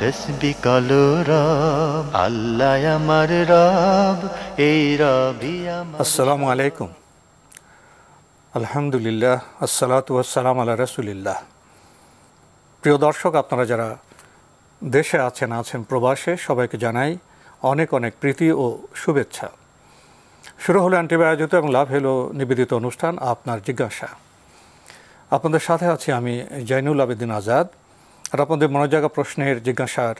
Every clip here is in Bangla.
আমার এই আসসালামু আলাইকুম আলহামদুলিল্লাহ আসসালাম আল্লাহ রসুলিল্লাহ প্রিয় দর্শক আপনারা যারা দেশে আছেন আছেন প্রবাসে সবাইকে জানাই অনেক অনেক প্রীতি ও শুভেচ্ছা শুরু হলো অ্যান্টিবায়োজিত এবং লাভ হলো নিবেদিত অনুষ্ঠান আপনার জিজ্ঞাসা আপনাদের সাথে আছি আমি জাইনুল আবেদিন আজাদ আর আপনাদের মনে প্রশ্নের জিজ্ঞাসার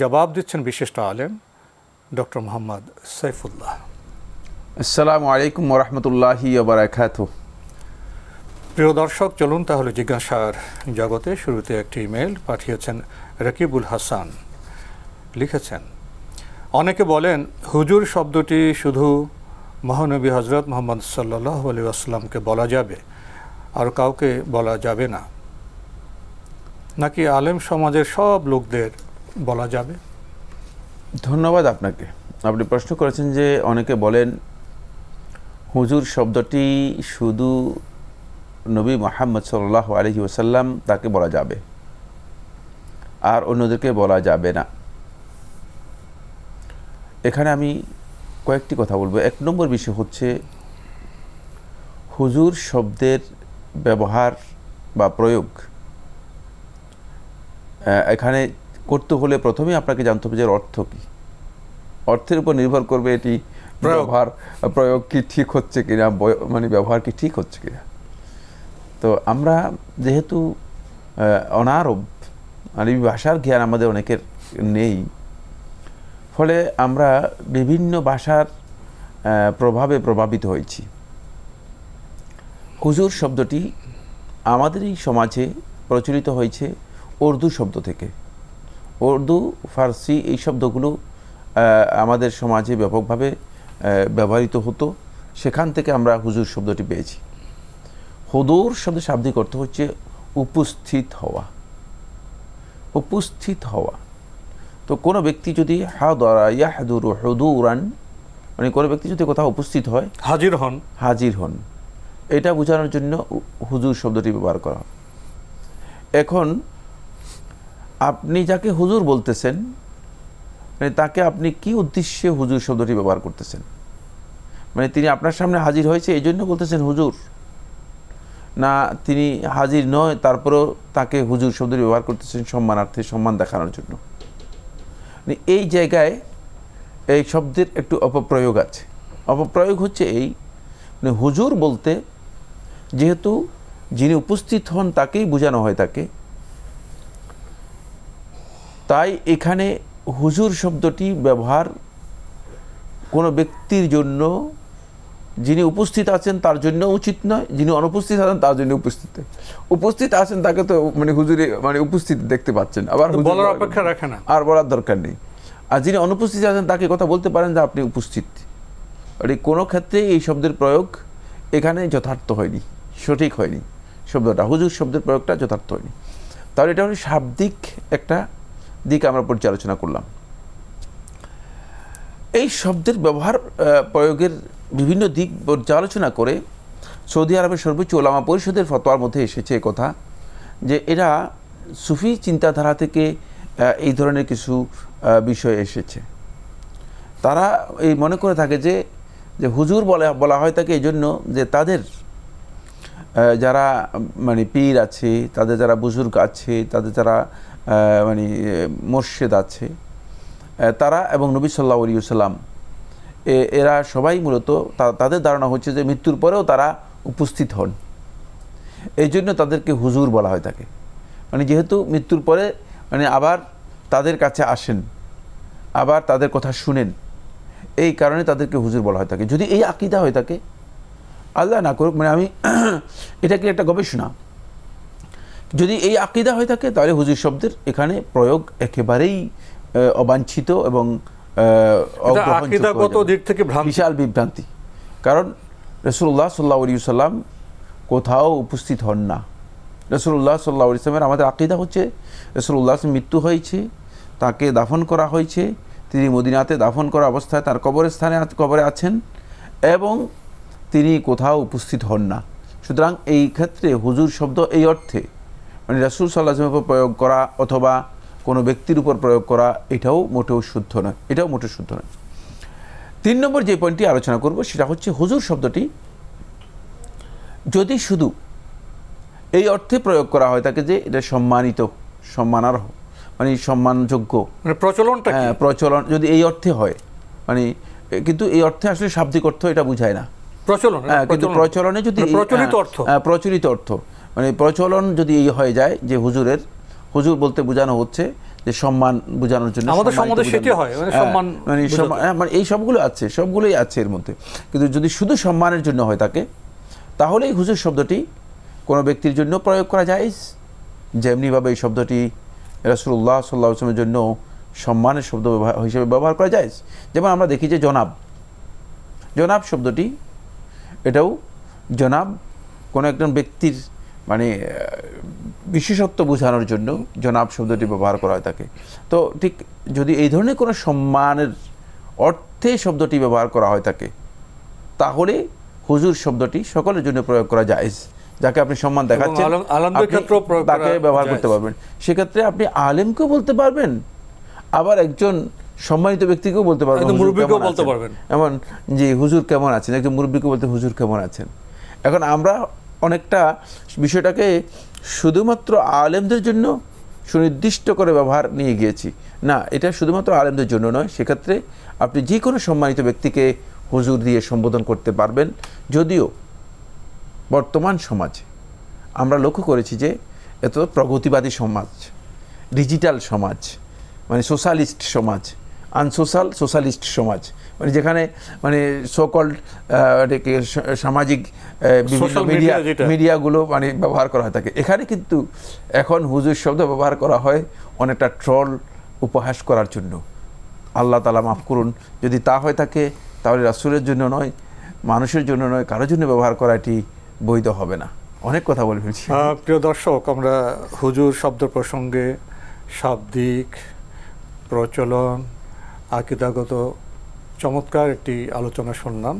জবাব দিচ্ছেন বিশিষ্ট আলেম ডক্টর মোহাম্মদ সাইফুল্লাহ আসসালামু আলাইকুম রহমতুল্লাহ প্রিয় দর্শক চলুন তাহলে জিজ্ঞাসার জগতে শুরুতে একটি ইমেল পাঠিয়েছেন রকিবুল হাসান লিখেছেন অনেকে বলেন হুজুর শব্দটি শুধু মহানবী হজরত মোহাম্মদ সাল্লাহ আলী আসলামকে বলা যাবে আর কাউকে বলা যাবে না নাকি আলেম সমাজের সব লোকদের বলা যাবে ধন্যবাদ আপনাকে আপনি প্রশ্ন করেছেন যে অনেকে বলেন হুজুর শব্দটি শুধু নবী মোহাম্মদ সাল্লাহ আলহি ওসাল্লাম তাকে বলা যাবে আর অন্যদেরকে বলা যাবে না এখানে আমি কয়েকটি কথা বলবো এক নম্বর বিষয় হচ্ছে হুজুর শব্দের ব্যবহার বা প্রয়োগ এখানে করতে হলে প্রথমে আপনাকে জানতে হবে যে অর্থ কি অর্থের উপর নির্ভর করবে এটি ব্যবহার প্রয়োগ কি ঠিক হচ্ছে কিনা মানে ব্যবহার কি ঠিক হচ্ছে কিনা তো আমরা যেহেতু অনারব আরবি মানে ভাষার জ্ঞান আমাদের অনেকের নেই ফলে আমরা বিভিন্ন ভাষার প্রভাবে প্রভাবিত হয়েছি হুজুর শব্দটি আমাদের এই সমাজে প্রচলিত হয়েছে উর্দু শব্দ থেকে উর্দু ফার্সি এই শব্দগুলো আমাদের সমাজে ব্যাপকভাবে ব্যবহৃত হতো সেখান থেকে আমরা হুজুর শব্দটি পেয়েছি হুদুর শব্দ শাব্দিক অর্থ হচ্ছে উপস্থিত হওয়া উপস্থিত হওয়া তো কোনো ব্যক্তি যদি হাদরা ইয়াহাদুর হদুরান মানে কোনো ব্যক্তি যদি কোথাও উপস্থিত হয় হাজির হন হাজির হন এটা বোঝানোর জন্য হুজুর শব্দটি ব্যবহার করা হয় এখন আপনি যাকে হুজুর বলতেছেন মানে তাকে আপনি কি উদ্দেশ্যে হুজুর শব্দটি ব্যবহার করতেছেন মানে তিনি আপনার সামনে হাজির হয়েছে এই জন্য বলতেছেন হুজুর না তিনি হাজির নয় তারপরেও তাকে হুজুর শব্দটি ব্যবহার করতেছেন সম্মানার্থে সম্মান দেখানোর জন্য মানে এই জায়গায় এই শব্দের একটু অপপ্রয়োগ আছে অপপ্রয়োগ হচ্ছে এই মানে হুজুর বলতে যেহেতু যিনি উপস্থিত হন তাকেই বোঝানো হয় তাকে তাই এখানে হুজুর শব্দটি ব্যবহার কোনো ব্যক্তির জন্য যিনি উপস্থিত আছেন তার জন্য উচিত নয় যিনি অনুপস্থিত আছেন তার জন্য উপস্থিত উপস্থিত আছেন তাকে তো মানে হুজুরে মানে উপস্থিত দেখতে পাচ্ছেন আবার বলার অপেক্ষা রাখে না আর বলার দরকার নেই আর যিনি অনুপস্থিত আছেন তাকে কথা বলতে পারেন যে আপনি উপস্থিত মানে কোনো ক্ষেত্রে এই শব্দের প্রয়োগ এখানে যথার্থ হয়নি সঠিক হয়নি শব্দটা হুজুর শব্দের প্রয়োগটা যথার্থ হয়নি তাহলে এটা হলো শাব্দিক একটা দিক আমরা পর্যালোচনা করলাম এই শব্দের ব্যবহার প্রয়োগের বিভিন্ন দিক পর্যালোচনা করে সৌদি আরবের সর্বোচ্চ ওলামা পরিষদের ফতোয়ার মধ্যে এসেছে কথা যে এরা সুফি চিন্তাধারা থেকে এই ধরনের কিছু বিষয় এসেছে তারা এই মনে করে থাকে যে যে হুজুর বলে বলা হয় তাকে এই জন্য যে তাদের যারা মানে পীর আছে তাদের যারা বুজুর্গ আছে তাদের যারা মানে মোর্শেদ আছে তারা এবং নবী সাল্লা আলী সাল্লাম এরা সবাই মূলত তাদের ধারণা হচ্ছে যে মৃত্যুর পরেও তারা উপস্থিত হন এই জন্য তাদেরকে হুজুর বলা হয় থাকে মানে যেহেতু মৃত্যুর পরে মানে আবার তাদের কাছে আসেন আবার তাদের কথা শুনেন এই কারণে তাদেরকে হুজুর বলা হয় থাকে যদি এই আকিদা হয়ে থাকে আল্লাহ না করুক মানে আমি এটা কি একটা গবেষণা যদি এই আকিদা হয়ে থাকে তাহলে হুজুর শব্দের এখানে প্রয়োগ একেবারেই অবাঞ্ছিত এবং দিক থেকে বিশাল বিভ্রান্তি কারণ রসুল্লাহ সাল্লাহ সাল্লাম কোথাও উপস্থিত হন না রসুল্লাহ সাল্লা ইসলামের আমাদের আকিদা হচ্ছে রসুল্লাহ মৃত্যু হয়েছে তাকে দাফন করা হয়েছে তিনি মদিনাতে দাফন করা অবস্থায় তার স্থানে কবরে আছেন এবং তিনি কোথাও উপস্থিত হন না সুতরাং এই ক্ষেত্রে হুজুর শব্দ এই অর্থে মানে রাসুল সাল্লাহের উপর প্রয়োগ করা অথবা কোনো ব্যক্তির উপর প্রয়োগ করা এটাও মোটেও শুদ্ধ নয় এটাও মোটেও শুদ্ধ নয় তিন নম্বর যে পয়েন্টটি আলোচনা করব সেটা হচ্ছে হুজুর শব্দটি যদি শুধু এই অর্থে প্রয়োগ করা হয় তাকে যে এটা সম্মানিত সম্মানার্হ মানে সম্মানযোগ্য মানে প্রচলনটা হ্যাঁ প্রচলন যদি এই অর্থে হয় মানে কিন্তু এই অর্থে আসলে শাব্দিক অর্থ এটা বুঝায় না প্রচলন হ্যাঁ, হ্যাঁ কিন্তু প্রচলনে যদি মানে হ্যাঁ, হ্যাঁ, প্রচলিত অর্থ প্রচলিত অর্থ মানে প্রচলন যদি এই হয়ে যায় যে হুজুরের হুজুর বলতে বোঝানো হচ্ছে যে সম্মান বোঝানোর জন্য আমাদের সমাজে সেটি হয় মানে হ্যাঁ, সম্মান মানে, হ্যাঁ, মানে এই সবগুলো আছে সবগুলোই আছে এর মধ্যে কিন্তু যদি শুধু সম্মানের জন্য হয় তাকে তাহলেই হুজুর শব্দটি কোনো ব্যক্তির জন্য প্রয়োগ করা যায় যেমনিভাবে এই শব্দটি রাসুল্লাহ সাল্লাহ আসলামের জন্য সম্মানের শব্দ হিসেবে ব্যবহার করা যায় যেমন আমরা দেখি যে জনাব জনাব শব্দটি এটাও জনাব কোনো একজন ব্যক্তির মানে বিশেষত্ব বোঝানোর জন্য জনাব শব্দটি ব্যবহার করা হয় তাকে তো ঠিক যদি এই ধরনের কোনো সম্মানের অর্থে শব্দটি ব্যবহার করা হয় তাকে তাহলে হুজুর শব্দটি সকলের জন্য প্রয়োগ করা যায় যাকে আপনি সম্মান দেখাচ্ছেন তাকে ব্যবহার করতে পারবেন সেক্ষেত্রে আপনি আলেমকেও বলতে পারবেন আবার একজন সম্মানিত ব্যক্তিকেও বলতে পারবেন এমন যে হুজুর কেমন আছেন একজন মুরব্বীকে বলতে হুজুর কেমন আছেন এখন আমরা অনেকটা বিষয়টাকে শুধুমাত্র আলেমদের জন্য সুনির্দিষ্ট করে ব্যবহার নিয়ে গিয়েছি না এটা শুধুমাত্র আলেমদের জন্য নয় সেক্ষেত্রে আপনি যে কোনো সম্মানিত ব্যক্তিকে হুজুর দিয়ে সম্বোধন করতে পারবেন যদিও বর্তমান সমাজে আমরা লক্ষ্য করেছি যে এত প্রগতিবাদী সমাজ ডিজিটাল সমাজ মানে সোশ্যালিস্ট সমাজ আনসোশাল সোশ্যালিস্ট সমাজ মানে যেখানে মানে সকল সামাজিক বিভিন্ন মিডিয়া মিডিয়াগুলো মানে ব্যবহার করা হয়ে থাকে এখানে কিন্তু এখন হুজুর শব্দ ব্যবহার করা হয় অনেকটা ট্রল উপহাস করার জন্য আল্লাহ তালা মাফ করুন যদি তা হয়ে থাকে তাহলে রাসুলের জন্য নয় মানুষের জন্য নয় কারোর জন্য ব্যবহার করা এটি বৈধ হবে না অনেক কথা বলে ফেলছি প্রিয় দর্শক আমরা হুজুর শব্দ প্রসঙ্গে শাব্দিক প্রচলন আকিদাগত চমৎকার একটি আলোচনা শুনলাম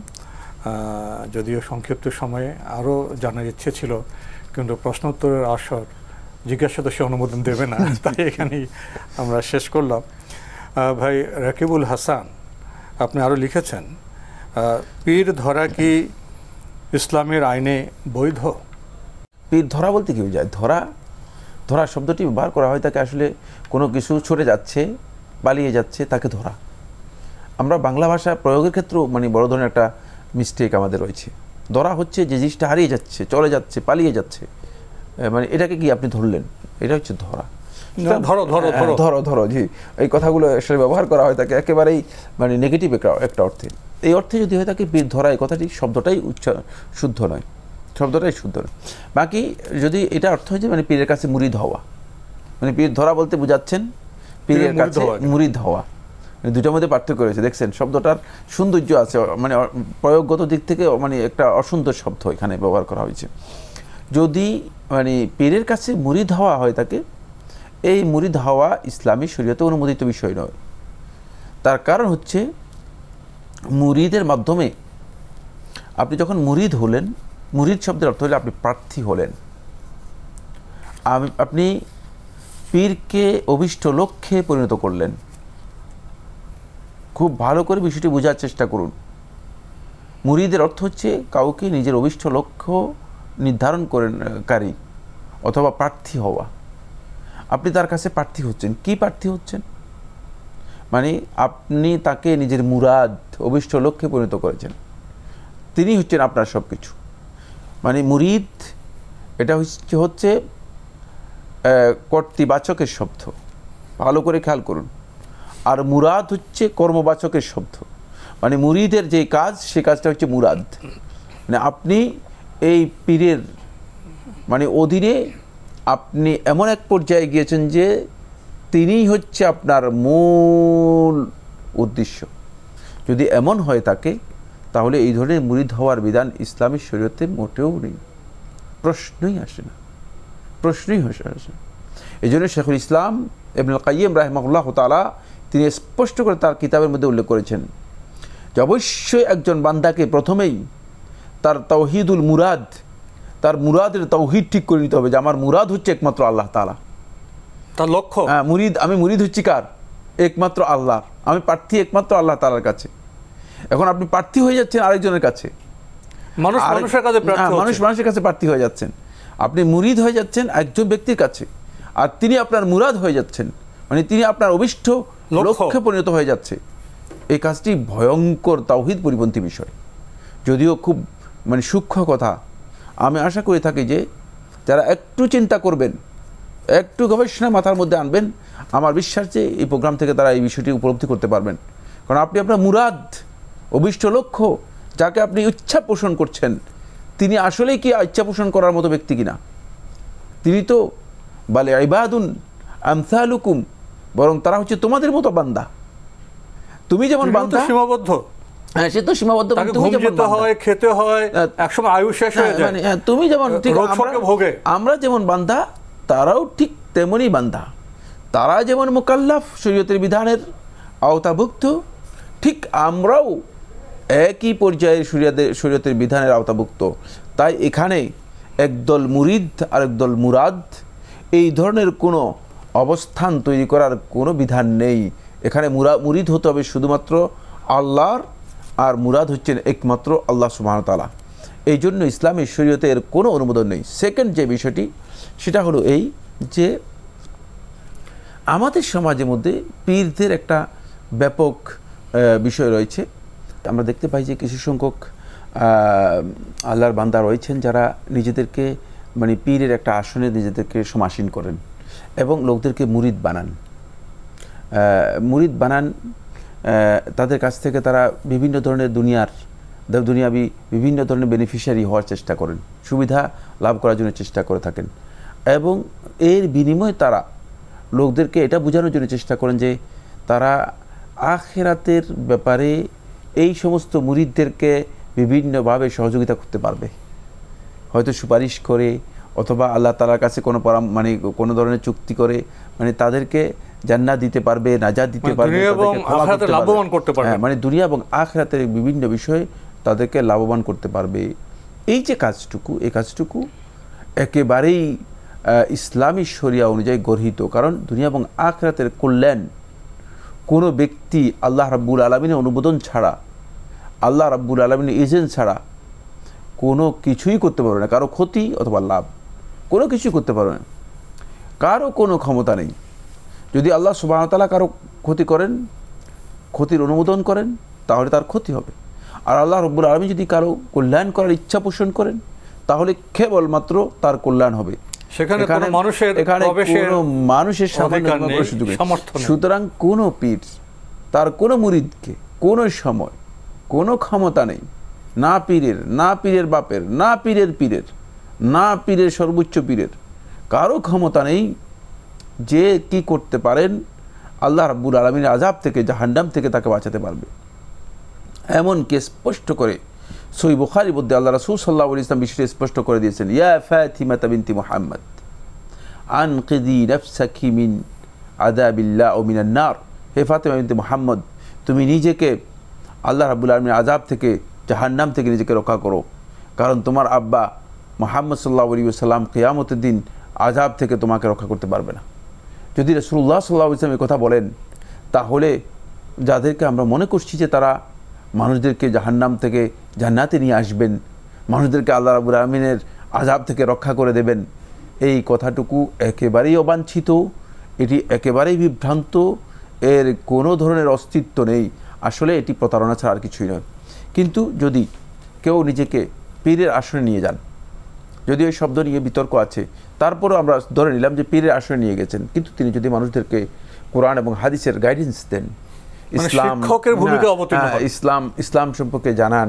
যদিও সংক্ষিপ্ত সময়ে আরও জানার ইচ্ছে ছিল কিন্তু প্রশ্নোত্তরের আসর জিজ্ঞাসা তো সে অনুমোদন দেবে না তাই এখানেই আমরা শেষ করলাম ভাই রাকিবুল হাসান আপনি আরও লিখেছেন পীর ধরা কি ইসলামের আইনে বৈধ পীর ধরা বলতে কি বোঝায় ধরা ধরা শব্দটি ব্যবহার করা হয় তাকে আসলে কোনো কিছু ছড়ে যাচ্ছে পালিয়ে যাচ্ছে তাকে ধরা আমরা বাংলা ভাষা প্রয়োগের ক্ষেত্রেও মানে বড় ধরনের একটা মিস্টেক আমাদের রয়েছে ধরা হচ্ছে যে জিনিসটা হারিয়ে যাচ্ছে চলে যাচ্ছে পালিয়ে যাচ্ছে মানে এটাকে কি আপনি ধরলেন এটা হচ্ছে ধরা ধরো হ্যাঁ, ধরো ধরো ধরো জি এই কথাগুলো আসলে ব্যবহার করা হয় তাকে একেবারেই মানে নেগেটিভ একটা অর্থে এই অর্থে যদি হয় তাকে বীর ধরা এই কথাটি শব্দটাই উচ্চ শুদ্ধ নয় শব্দটাই শুদ্ধ নয় বাকি যদি এটা অর্থ হয় যে মানে পীরের কাছে মুড়ি ধোয়া মানে পীর ধরা বলতে বোঝাচ্ছেন পীরের কাছে মুরিদ হওয়া দুটার মধ্যে পার্থক্য রয়েছে দেখছেন শব্দটার সৌন্দর্য আছে মানে প্রয়োগগত দিক থেকে মানে একটা অসুন্দর শব্দ এখানে ব্যবহার করা হয়েছে যদি মানে পীরের কাছে মুরিদ হওয়া হয় তাকে এই মুরিদ হওয়া ইসলামী শরীয়তে অনুমোদিত বিষয় নয় তার কারণ হচ্ছে মুরিদের মাধ্যমে আপনি যখন মুরিদ হলেন মুরিদ শব্দের অর্থ হলে আপনি প্রার্থী হলেন আপনি পীরকে অভিষ্ট লক্ষ্যে পরিণত করলেন খুব ভালো করে বিষয়টি বোঝার চেষ্টা করুন মুরিদের অর্থ হচ্ছে কাউকে নিজের অভিষ্ট লক্ষ্য নির্ধারণ করেনকারী অথবা প্রার্থী হওয়া আপনি তার কাছে প্রার্থী হচ্ছেন কি প্রার্থী হচ্ছেন মানে আপনি তাকে নিজের মুরাদ অভিষ্ট লক্ষ্যে পরিণত করেছেন তিনি হচ্ছেন আপনার সব কিছু মানে মুরিদ এটা হচ্ছে হচ্ছে কর্তৃবাচকের শব্দ ভালো করে খেয়াল করুন আর মুরাদ হচ্ছে কর্মবাচকের শব্দ মানে মুরিদের যে কাজ সে কাজটা হচ্ছে মুরাদ মানে আপনি এই পীরের মানে অধীনে আপনি এমন এক পর্যায়ে গিয়েছেন যে তিনিই হচ্ছে আপনার মূল উদ্দেশ্য যদি এমন হয় থাকে তাহলে এই ধরনের মুরিদ হওয়ার বিধান ইসলামী শরীরতে মোটেও নেই প্রশ্নই আসে না প্রশ্নই হয়ে আসে এই জন্য শেখুল ইসলাম এবনুল কাইম রাহেমাউল্লাহ তালা তিনি স্পষ্ট করে তার কিতাবের মধ্যে উল্লেখ করেছেন যে অবশ্যই একজন বান্দাকে প্রথমেই তার তৌহিদুল মুরাদ তার মুরাদের তৌহিদ ঠিক করে নিতে হবে যে আমার মুরাদ হচ্ছে একমাত্র আল্লাহ তালা তার লক্ষ্য হ্যাঁ মুরিদ আমি মুরিদ হচ্ছি কার একমাত্র আল্লাহর আমি প্রার্থী একমাত্র আল্লাহ তালার কাছে এখন আপনি প্রার্থী হয়ে যাচ্ছেন আরেকজনের কাছে মানুষ মানুষের কাছে হ্যাঁ, মানুষ মানুষের কাছে প্রার্থী হয়ে যাচ্ছেন আপনি মুরিদ হয়ে যাচ্ছেন একজন ব্যক্তির কাছে আর তিনি আপনার মুরাদ হয়ে যাচ্ছেন মানে তিনি আপনার অবিষ্ট লক্ষ্যে পরিণত হয়ে যাচ্ছে এই কাজটি ভয়ঙ্কর তাওহিদ পরিপন্থী বিষয় যদিও খুব মানে সূক্ষ্ম কথা আমি আশা করে থাকি যে যারা একটু চিন্তা করবেন একটু গবেষণা মাথার মধ্যে আনবেন আমার বিশ্বাস যে এই প্রোগ্রাম থেকে তারা এই বিষয়টি উপলব্ধি করতে পারবেন কারণ আপনি আপনার মুরাদ অভিষ্ট লক্ষ্য যাকে আপনি ইচ্ছা পোষণ করছেন তিনি আসলেই কি ইচ্ছা পোষণ করার মতো ব্যক্তি কিনা তিনি তো বালে ইবাদুন আমসালুকুম বরং তারা হচ্ছে তোমাদের মতো বান্দা তুমি যেমন বান্দা সীমাবদ্ধ হ্যাঁ সে তো সীমাবদ্ধ হয় খেতে হয় হ্যাঁ, একসময় আয়ু শেষ হয়ে হ্যাঁ, যায় মানে হ্যাঁ, তুমি যেমন ঠিক ভোগে আমরা যেমন বান্দা তারাও ঠিক তেমনই বান্দা তারা যেমন মোকাল্লাফ শরীয়তের বিধানের আওতাভুক্ত ঠিক আমরাও একই পর্যায়ে শরীয়তের শরীয়তের বিধানের আওতাভুক্ত তাই এখানে একদল মুরিদ আর একদল মুরাদ এই ধরনের কোনো অবস্থান তৈরি করার কোনো বিধান নেই এখানে মুরা মুরিদ হতে হবে শুধুমাত্র আল্লাহর আর মুরাদ হচ্ছেন একমাত্র আল্লাহ সুবাহতালা এই জন্য ইসলামের শরীয়তে এর কোনো অনুমোদন নেই সেকেন্ড যে বিষয়টি সেটা হলো এই যে আমাদের সমাজের মধ্যে পীরদের একটা ব্যাপক বিষয় রয়েছে আমরা দেখতে পাই যে কিছু সংখ্যক আল্লাহর বান্দা রয়েছেন যারা নিজেদেরকে মানে পীরের একটা আসনে নিজেদেরকে সমাসীন করেন এবং লোকদেরকে মুরিদ বানান মুরিদ বানান তাদের কাছ থেকে তারা বিভিন্ন ধরনের দুনিয়ার দুনিয়াবি বিভিন্ন ধরনের বেনিফিশিয়ারি হওয়ার চেষ্টা করেন সুবিধা লাভ করার জন্য চেষ্টা করে থাকেন এবং এর বিনিময়ে তারা লোকদেরকে এটা বোঝানোর জন্য চেষ্টা করেন যে তারা আখেরাতের ব্যাপারে এই সমস্ত মুরিদদেরকে বিভিন্নভাবে সহযোগিতা করতে পারবে হয়তো সুপারিশ করে অথবা আল্লাহ তালার কাছে কোনো পরাম মানে কোনো ধরনের চুক্তি করে মানে তাদেরকে জান্নাত দিতে পারবে নাজাত দিতে মানে পারবে লাভবান করতে পারবে হ্যাঁ, মানে দুনিয়া এবং আখরাতের বিভিন্ন বিষয়ে তাদেরকে লাভবান করতে পারবে এই যে কাজটুকু এই কাজটুকু একেবারেই ইসলামী শরিয়া অনুযায়ী গর্হিত কারণ দুনিয়া এবং আখরাতের কল্যাণ কোনো ব্যক্তি আল্লাহ রাব্বুল আলমিনের অনুমোদন ছাড়া আল্লাহ রাব্বুল আলমিনের এজেন্ট ছাড়া কোনো কিছুই করতে পারবে না কারো ক্ষতি অথবা লাভ কোনো কিছুই করতে পারবে না কারো কোনো ক্ষমতা নেই যদি আল্লাহ সুবাহতালা কারো ক্ষতি করেন ক্ষতির অনুমোদন করেন তাহলে তার ক্ষতি হবে আর আল্লাহ রব্বুল আলমী যদি কারো কল্যাণ করার ইচ্ছা পোষণ করেন তাহলে কেবলমাত্র তার কল্যাণ হবে সেখানে কোনো মানুষের এখানে কোনো মানুষের সুতরাং কোনো পীর তার মুরিদকে সময় ক্ষমতা নেই না পীরের না পীরের বাপের না পীরের পীরের না পীরের সর্বোচ্চ পীরের কারো ক্ষমতা নেই যে কি করতে পারেন আল্লাহ রাব্বুল আলমীর আজাব থেকে জাহান্ডাম থেকে তাকে বাঁচাতে পারবে এমনকে স্পষ্ট করে সই বুখারি বুদ্ধি আল্লাহ রাসুল সাল্লাহ ইসলাম বিষয়টি স্পষ্ট করে দিয়েছেন ইয়া ফাতিমা তাবিনতি মোহাম্মদ আন কেদি নফসাকি মিন আদাবিল্লা ও মিনান্নার হে ফাতেমা বিনতি মোহাম্মদ তুমি নিজেকে আল্লাহ রাবুল আলমিন আজাব থেকে জাহান্নাম থেকে নিজেকে রক্ষা করো কারণ তোমার আব্বা মোহাম্মদ সাল্লাহ আলী সাল্লাম কেয়ামতের দিন আজাব থেকে তোমাকে রক্ষা করতে পারবে না যদি রসুল্লাহ সাল্লাহ ইসলামের কথা বলেন তাহলে যাদেরকে আমরা মনে করছি যে তারা মানুষদেরকে জাহান্নাম থেকে জান্নাতে নিয়ে আসবেন মানুষদেরকে আল্লাহ রাবুল আলমিনের আজাব থেকে রক্ষা করে দেবেন এই কথাটুকু একেবারেই অবাঞ্ছিত এটি একেবারেই বিভ্রান্ত এর কোনো ধরনের অস্তিত্ব নেই আসলে এটি প্রতারণা ছাড়া আর কিছুই নয় কিন্তু যদি কেউ নিজেকে পীরের আসনে নিয়ে যান যদি ওই শব্দ নিয়ে বিতর্ক আছে তারপরও আমরা ধরে নিলাম যে পীরের আসনে নিয়ে গেছেন কিন্তু তিনি যদি মানুষদেরকে কোরআন এবং হাদিসের গাইডেন্স দেন মানে ইসলাম শিক্ষকের ভূমিকা অবতীর্ণ হ্যাঁ, ইসলাম ইসলাম সম্পর্কে জানান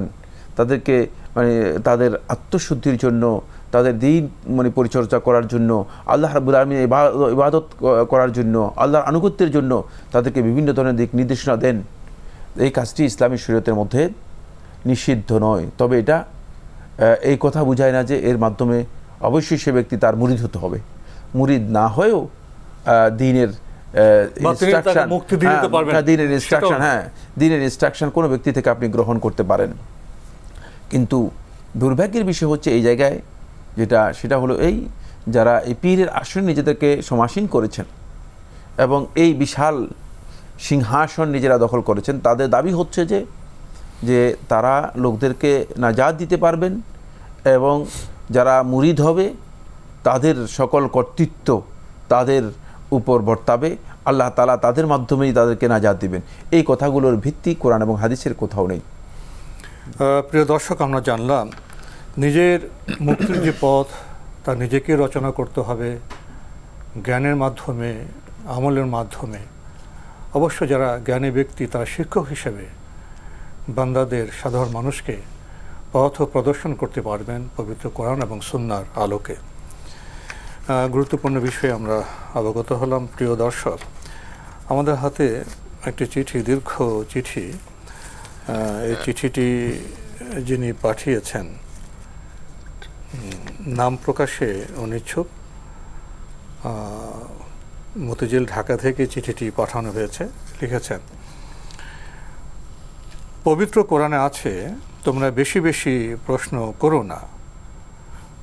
তাদেরকে মানে তাদের আত্মশুদ্ধির জন্য তাদের দিন মানে পরিচর্যা করার জন্য আল্লাহ রাবুল আলমিন ইবাদত করার জন্য আল্লাহর আনুগত্যের জন্য তাদেরকে বিভিন্ন ধরনের দিক নির্দেশনা দেন এই কাজটি ইসলামী শরীয়তের মধ্যে নিষিদ্ধ নয় তবে এটা এই কথা বুঝায় না যে এর মাধ্যমে অবশ্যই সে ব্যক্তি তার মুরিদ হতে হবে মুরিদ না হয়েও দিনের ইনস্ট্রাকশন দিনের ইনস্ট্রাকশন হ্যাঁ দিনের হ্যাঁ, ইনস্ট্রাকশন কোনো ব্যক্তি থেকে আপনি গ্রহণ করতে পারেন কিন্তু দুর্ভাগ্যের বিষয় হচ্ছে এই জায়গায় যেটা সেটা হলো এই যারা এই পীরের আসনে নিজেদেরকে সমাসীন করেছেন এবং এই বিশাল সিংহাসন নিজেরা দখল করেছেন তাদের দাবি হচ্ছে যে যে তারা লোকদেরকে নাজাদ দিতে পারবেন এবং যারা মুরিদ হবে তাদের সকল কর্তৃত্ব তাদের উপর বর্তাবে আল্লাহ তালা তাদের মাধ্যমেই তাদেরকে নাজাত দিবেন এই কথাগুলোর ভিত্তি কোরআন এবং হাদিসের কোথাও নেই প্রিয় দর্শক আমরা জানলাম নিজের মুক্তির যে পথ তা নিজেকে রচনা করতে হবে জ্ঞানের মাধ্যমে আমলের মাধ্যমে অবশ্য যারা জ্ঞানী ব্যক্তি তারা শিক্ষক হিসেবে বান্দাদের সাধারণ মানুষকে পথ প্রদর্শন করতে পারবেন পবিত্র কোরআন এবং সুন্নার আলোকে গুরুত্বপূর্ণ বিষয়ে আমরা অবগত হলাম প্রিয় দর্শক আমাদের হাতে একটি চিঠি দীর্ঘ চিঠি এই চিঠিটি যিনি পাঠিয়েছেন নাম প্রকাশে অনিচ্ছুক মতিঝিল ঢাকা থেকে চিঠিটি পাঠানো হয়েছে লিখেছেন পবিত্র কোরআনে আছে তোমরা বেশি বেশি প্রশ্ন করো না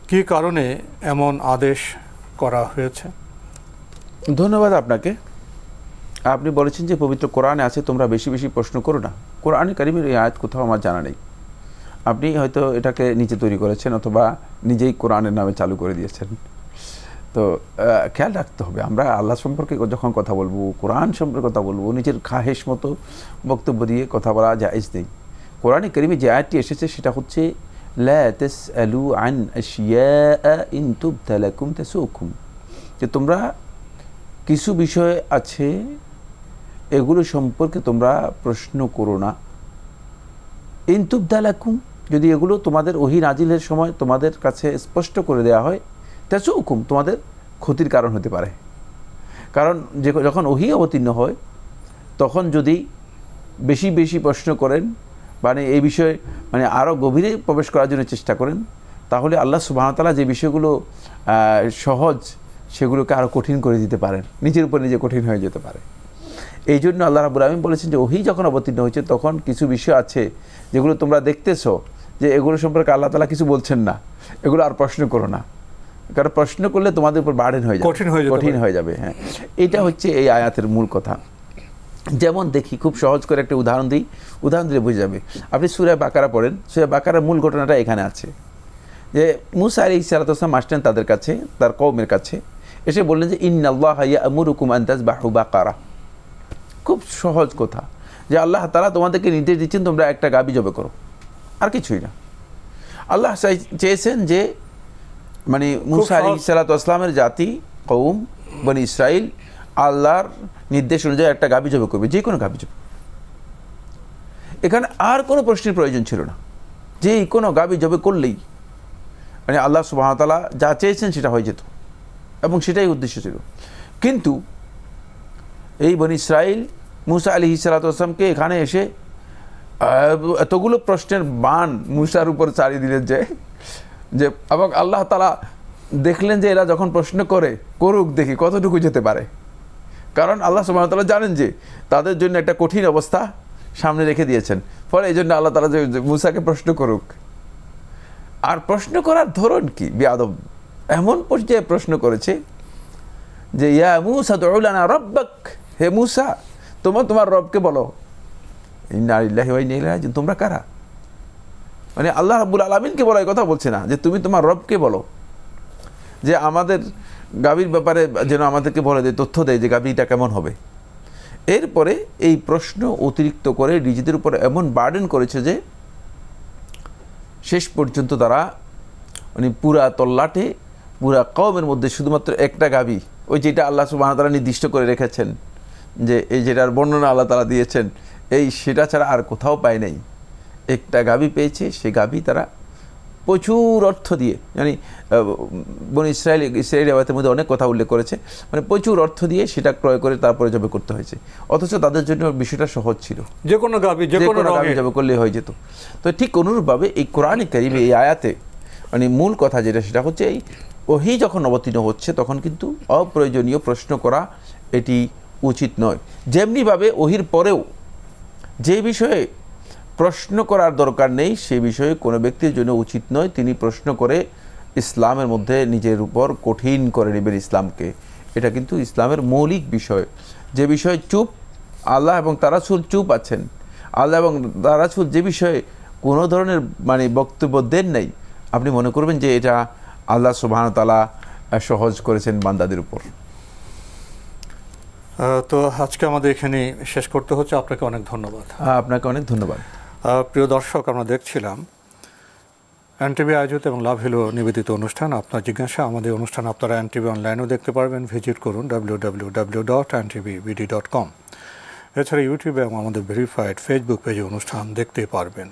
কি কারণে এমন আদেশ করা হয়েছে ধন্যবাদ আপনাকে আপনি বলেছেন যে পবিত্র কোরআনে আছে তোমরা বেশি বেশি প্রশ্ন করো না কোরআনে কারিমের এই আয়াত কোথাও আমার জানা নেই আপনি হয়তো এটাকে নিজে তৈরি করেছেন অথবা নিজেই কোরআনের নামে চালু করে দিয়েছেন তো খেয়াল রাখতে হবে আমরা আল্লাহ সম্পর্কে যখন কথা বলবো কোরআন সম্পর্কে কথা বলবো নিজের খাহেস মতো বক্তব্য দিয়ে কথা বলা যায় নেই কোরআনে কারিমে যে আয়াতটি এসেছে সেটা হচ্ছে লা তেসআলু আন আশিয়া ইন তুবতালাকুম তেসুকুম যে তোমরা কিছু বিষয় আছে এগুলো সম্পর্কে তোমরা প্রশ্ন করো না ইন লাকুম যদি এগুলো তোমাদের ওহি নাজিলের সময় তোমাদের কাছে স্পষ্ট করে দেওয়া হয় তেসু হুকুম তোমাদের ক্ষতির কারণ হতে পারে কারণ যে যখন ওহি অবতীর্ণ হয় তখন যদি বেশি বেশি প্রশ্ন করেন মানে এই বিষয়ে মানে আরও গভীরে প্রবেশ করার জন্য চেষ্টা করেন তাহলে আল্লাহ সুবাহতালা যে বিষয়গুলো সহজ সেগুলোকে আরও কঠিন করে দিতে পারেন নিজের উপর নিজে কঠিন হয়ে যেতে পারে এই জন্য আল্লাহ রাবুল আলম বলেছেন যে ওহি যখন অবতীর্ণ হয়েছে তখন কিছু বিষয় আছে যেগুলো তোমরা দেখতেছ যে এগুলো সম্পর্কে আল্লাহ তালা কিছু বলছেন না এগুলো আর প্রশ্ন করো না কারণ প্রশ্ন করলে তোমাদের উপর বার্ডেন হয়ে যাবে কঠিন হয়ে যাবে হ্যাঁ এটা হচ্ছে এই আয়াতের মূল কথা যেমন দেখি খুব সহজ করে একটা উদাহরণ দিই উদাহরণ দিলে বুঝে যাবে আপনি সুরা বাকারা পড়েন সুরা বাকারার মূল ঘটনাটা এখানে আছে যে মুসা আলী ইসালাতাম আসলেন তাদের কাছে তার কৌমের কাছে এসে বললেন যে ইন আল্লাহ হাইয়া আমুরুকুম আন্দাজ বাহু বাকারা খুব সহজ কথা যে আল্লাহ তারা তোমাদেরকে নির্দেশ দিচ্ছেন তোমরা একটা গাবি জবে করো আর কিছুই না আল্লাহ চেয়েছেন যে মানে মুসা আলী আসলামের জাতি কৌম বনি ইসরায়েল আল্লাহর নির্দেশ অনুযায়ী একটা গাভী জবে করবে যে কোনো গাভী জবে এখানে আর কোনো প্রশ্নের প্রয়োজন ছিল না যে কোনো গাভী জবে করলেই মানে আল্লাহ সুবাহতালা যা চেয়েছেন সেটা হয়ে যেত এবং সেটাই উদ্দেশ্য ছিল কিন্তু এই বন ইসরায়েল মুসা আলী ইসালাতামকে এখানে এসে এতগুলো প্রশ্নের বান মুসার উপর চাড়িয়ে দিলেন যে যে এবং আল্লাহ তালা দেখলেন যে এরা যখন প্রশ্ন করে করুক দেখি কতটুকু যেতে পারে কারণ আল্লাহ সুবাহতাল্লাহ জানেন যে তাদের জন্য একটা কঠিন অবস্থা সামনে রেখে দিয়েছেন ফলে এই জন্য আল্লাহ তালা যে মুসাকে প্রশ্ন করুক আর প্রশ্ন করার ধরন কি বিয়াদব এমন পর্যায়ে প্রশ্ন করেছে যে ইয়া মুসা দৌলানা রব্বাক হে মুসা তোমার তোমার রবকে বলো নারিল্লাহ তোমরা কারা মানে আল্লাহ রাবুল আলমিনকে বলো এই কথা বলছে না যে তুমি তোমার রবকে বলো যে আমাদের গাভীর ব্যাপারে যেন আমাদেরকে বলে দেয় তথ্য দেয় যে গাভীটা কেমন হবে এরপরে এই প্রশ্ন অতিরিক্ত করে নিজেদের উপর এমন বার্ডেন করেছে যে শেষ পর্যন্ত তারা উনি পুরা তল্লাটে পুরা কমের মধ্যে শুধুমাত্র একটা গাবি ওই যেটা আল্লাহ সুবাহ তারা নির্দিষ্ট করে রেখেছেন যে এই যেটার বর্ণনা আল্লাহ তারা দিয়েছেন এই সেটা ছাড়া আর কোথাও পায় নাই একটা গাবি পেয়েছে সে গাবি তারা প্রচুর অর্থ দিয়ে জানি বন ইসরায়েল ইসরায়েল আবাদের মধ্যে অনেক কথা উল্লেখ করেছে মানে প্রচুর অর্থ দিয়ে সেটা ক্রয় করে তারপরে জবে করতে হয়েছে অথচ তাদের জন্য বিষয়টা সহজ ছিল যে কোনো গাবি যে কোনো গাবি জবে করলে হয়ে যেত তো ঠিক অনুরূপভাবে এই কোরআনে কারিমে এই আয়াতে মানে মূল কথা যেটা সেটা হচ্ছে এই ওহি যখন অবতীর্ণ হচ্ছে তখন কিন্তু অপ্রয়োজনীয় প্রশ্ন করা এটি উচিত নয় যেমনিভাবে ওহির পরেও যে বিষয়ে প্রশ্ন করার দরকার নেই সে বিষয়ে কোনো ব্যক্তির জন্য উচিত নয় তিনি প্রশ্ন করে ইসলামের মধ্যে নিজের উপর কঠিন করে নেবেন ইসলামকে এটা কিন্তু ইসলামের মৌলিক বিষয় যে বিষয়ে চুপ আল্লাহ এবং তারাসুল চুপ আছেন আল্লাহ এবং তারাসুল যে বিষয়ে কোনো ধরনের মানে বক্তব্য দেন নাই আপনি মনে করবেন যে এটা আল্লাহ সুবাহতালা সহজ করেছেন বান্দাদের উপর তো আজকে আমাদের এখানে শেষ করতে হচ্ছে আপনাকে অনেক ধন্যবাদ আপনাকে অনেক ধন্যবাদ প্রিয় দর্শক আমরা দেখছিলাম এনটিভি আয়োজিত এবং লাভ হিলো নিবেদিত অনুষ্ঠান আপনার জিজ্ঞাসা আমাদের অনুষ্ঠান আপনারা এনটিভি অনলাইনেও দেখতে পারবেন ভিজিট করুন W W W dot NTVBD dot com এছাড়া ইউটিউবে এবং আমাদের ভেরিফাইড ফেসবুক পেজে অনুষ্ঠান দেখতে পারবেন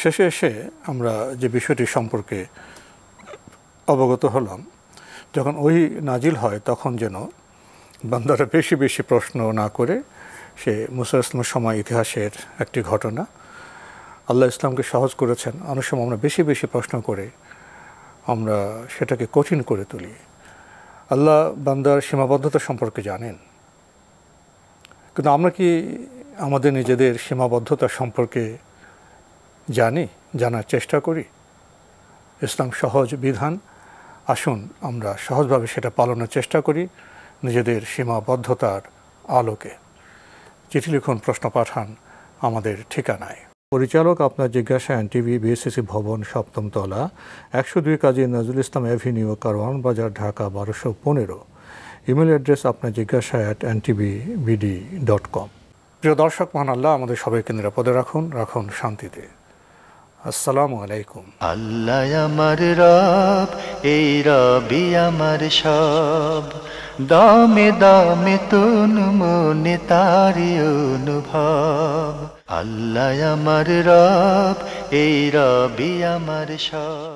শেষে এসে আমরা যে বিষয়টি সম্পর্কে অবগত হলাম যখন ওই নাজিল হয় তখন যেন বান্দারা বেশি বেশি প্রশ্ন না করে সে মুসা ইসলামের সময় ইতিহাসের একটি ঘটনা আল্লাহ ইসলামকে সহজ করেছেন অনেক সময় আমরা বেশি বেশি প্রশ্ন করে আমরা সেটাকে কঠিন করে তুলি আল্লাহ বান্দার সীমাবদ্ধতা সম্পর্কে জানেন কিন্তু আমরা কি আমাদের নিজেদের সীমাবদ্ধতা সম্পর্কে জানি জানার চেষ্টা করি ইসলাম সহজ বিধান আসুন আমরা সহজভাবে সেটা পালনের চেষ্টা করি নিজেদের সীমাবদ্ধতার আলোকে চিঠি লিখুন প্রশ্ন পাঠান আমাদের ঠিকানায় পরিচালক আপনার জিজ্ঞাসা এনটিভি বিএসসিসি ভবন সপ্তমতলা একশো দুই কাজী নজরুল ইসলাম অ্যাভিনিউ কারওয়ান বাজার ঢাকা বারোশো পনেরো ইমেল অ্যাড্রেস আপনার জিজ্ঞাসা at NTV BD dot com প্রিয় দর্শক মহান আল্লাহ আমাদের সবাইকে নিরাপদে রাখুন রাখুন শান্তিতে আসসালামু আলাইকুম আল্লাহ আমার রব এই রবি আমার সব দমে দমে তুন মনে তারি অনুভব আল্লাহ আমার রব এই রবি আমার সব